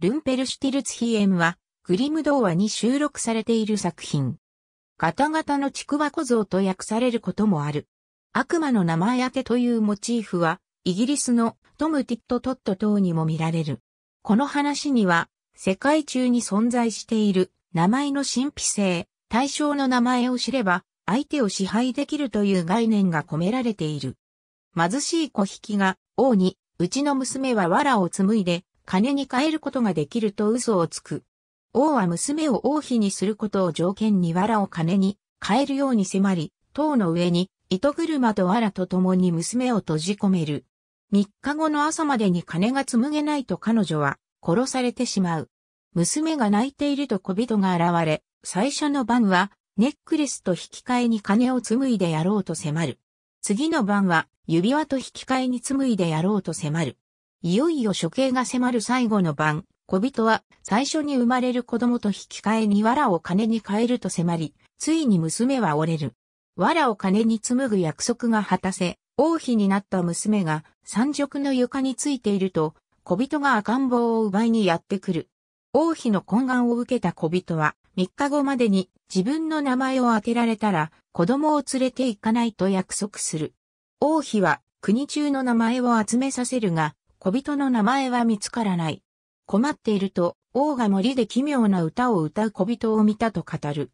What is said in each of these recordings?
ルンペルシュティルツヒエムは、グリム童話に収録されている作品。ガタガタのちくわ小僧と訳されることもある。悪魔の名前当てというモチーフは、イギリスのトム・ティット・トット等にも見られる。この話には、世界中に存在している名前の神秘性、対象の名前を知れば、相手を支配できるという概念が込められている。貧しい小引きが王に、うちの娘は藁を紡いで、金に変えることができると嘘をつく。王は娘を王妃にすることを条件に藁を金に変えるように迫り、塔の上に糸車と藁と共に娘を閉じ込める。3日後の朝までに金が紡げないと彼女は殺されてしまう。娘が泣いていると小人が現れ、最初の晩はネックレスと引き換えに金を紡いでやろうと迫る。次の晩は指輪と引き換えに紡いでやろうと迫る。いよいよ処刑が迫る最後の晩、小人は最初に生まれる子供と引き換えに藁を金に変えると迫り、ついに娘は折れる。藁を金に紡ぐ約束が果たせ、王妃になった娘が山褥の床についていると、小人が赤ん坊を奪いにやってくる。王妃の懇願を受けた小人は、3日後までに自分の名前を当てられたら、子供を連れて行かないと約束する。王妃は国中の名前を集めさせるが、小人の名前は見つからない。困っていると、王が森で奇妙な歌を歌う小人を見たと語る。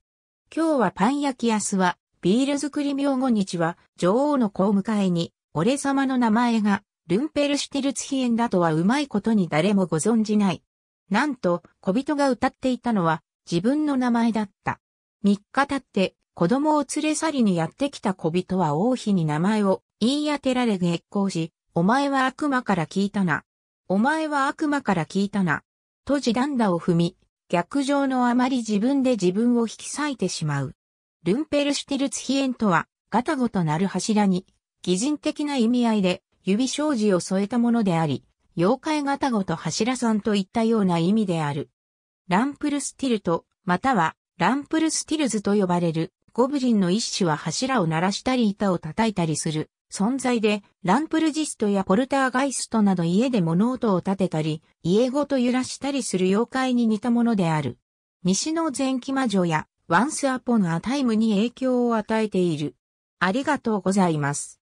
今日はパン焼き明日は、ビール作り明後日は、女王の子を迎えに、俺様の名前が、ルンペルシュテルツヒエンだとはうまいことに誰もご存じない。なんと、小人が歌っていたのは、自分の名前だった。3日経って、子供を連れ去りにやってきた小人は王妃に名前を言い当てられ激光し、お前は悪魔から聞いたな。お前は悪魔から聞いたな。と時段打を踏み、逆上のあまり自分で自分を引き裂いてしまう。ルンペルシュテルツヒエンとは、ガタゴとなる柱に、擬人的な意味合いで、指障子を添えたものであり、妖怪ガタゴと柱さんといったような意味である。ランプルスティルト、または、ランプルスティルズと呼ばれる、ゴブリンの一種は柱を鳴らしたり板を叩いたりする、存在で、ランプルジストやポルターガイストなど家で物音を立てたり、家ごと揺らしたりする妖怪に似たものである。西の前期魔女や、ワンスアポンアタイムに影響を与えている。ありがとうございます。